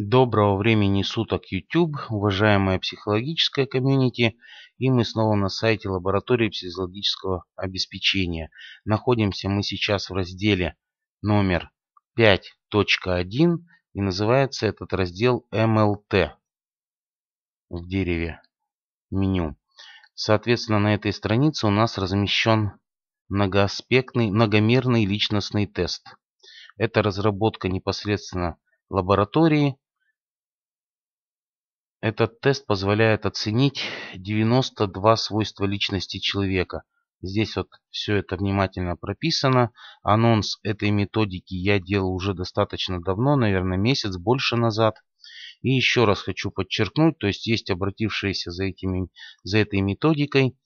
Доброго времени суток YouTube, уважаемая психологическая комьюнити, и мы снова на сайте лаборатории психологического обеспечения. Находимся мы сейчас в разделе номер 5.1 и называется этот раздел MLT в дереве меню. Соответственно, на этой странице у нас размещен многоаспектный, многомерный личностный тест. Это разработка непосредственно лаборатории, этот тест позволяет оценить 92 свойства личности человека. Здесь вот все это внимательно прописано. Анонс этой методики я делал уже достаточно давно, наверное, месяц, больше назад. И еще раз хочу подчеркнуть, то есть есть обратившиеся за, этими, за этой методикой.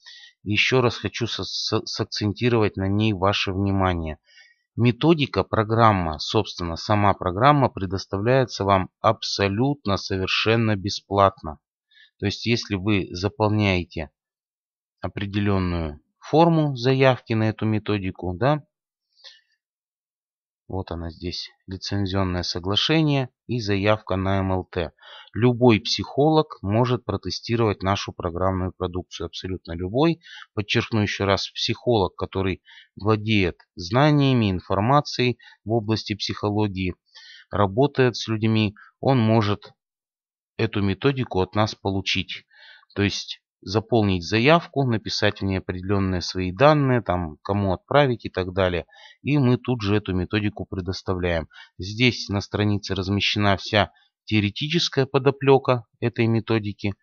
Еще раз хочу сакцентировать на ней ваше внимание – Методика, программа, собственно, сама программа предоставляется вам абсолютно совершенно бесплатно. То есть, если вы заполняете определенную форму заявки на эту методику, да, вот она здесь, лицензионное соглашение и заявка на МЛТ. Любой психолог может протестировать нашу программную продукцию, абсолютно любой. Подчеркну еще раз, психолог, который владеет знаниями, информацией в области психологии, работает с людьми, он может эту методику от нас получить. То есть заполнить заявку, написать в ней определенные свои данные, там, кому отправить и так далее. И мы тут же эту методику предоставляем. Здесь на странице размещена вся теоретическая подоплека этой методики.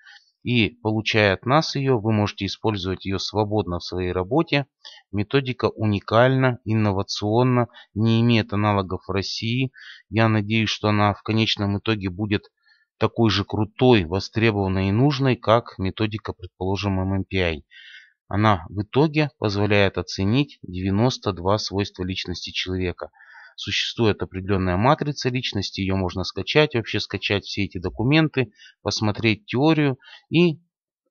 И получая от нас ее, вы можете использовать ее свободно в своей работе. Методика уникальна, инновационна, не имеет аналогов в России. Я надеюсь, что она в конечном итоге будет такой же крутой, востребованной и нужной, как методика, предположим, MMPI. Она в итоге позволяет оценить 92 свойства личности человека. Существует определенная матрица личности, ее можно скачать, вообще скачать все эти документы, посмотреть теорию и,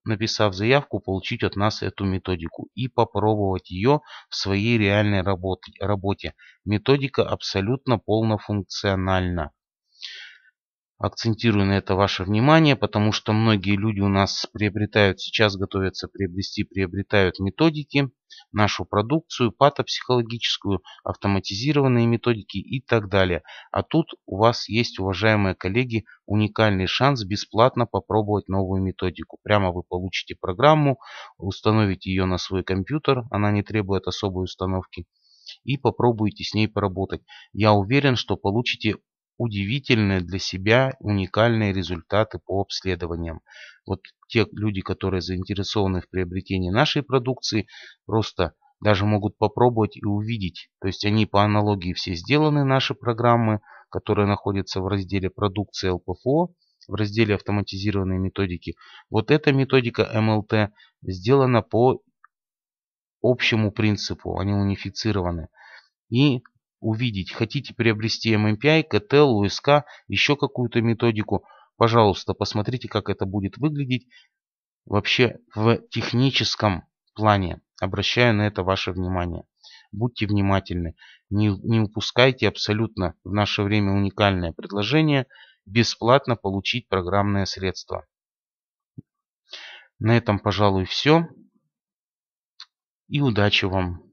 написав заявку, получить от нас эту методику и попробовать ее в своей реальной работе. Методика абсолютно полнофункциональна акцентирую на это ваше внимание, потому что многие люди у нас приобретают, сейчас готовятся приобрести, приобретают методики, нашу продукцию, патопсихологическую, автоматизированные методики и так далее. А тут у вас есть, уважаемые коллеги, уникальный шанс бесплатно попробовать новую методику. Прямо вы получите программу, установите ее на свой компьютер, она не требует особой установки и попробуйте с ней поработать. Я уверен, что получите удивительные для себя уникальные результаты по обследованиям. Вот те люди, которые заинтересованы в приобретении нашей продукции, просто даже могут попробовать и увидеть. То есть они по аналогии все сделаны, наши программы, которые находятся в разделе «Продукция ЛПФО», в разделе «Автоматизированные методики». Вот эта методика МЛТ сделана по общему принципу, они унифицированы. И увидеть, хотите приобрести MMPI, КТЛ, УСК, еще какую-то методику, пожалуйста, посмотрите, как это будет выглядеть вообще в техническом плане. Обращаю на это ваше внимание. Будьте внимательны, не, не упускайте абсолютно в наше время уникальное предложение бесплатно получить программное средство. На этом, пожалуй, все. И удачи вам!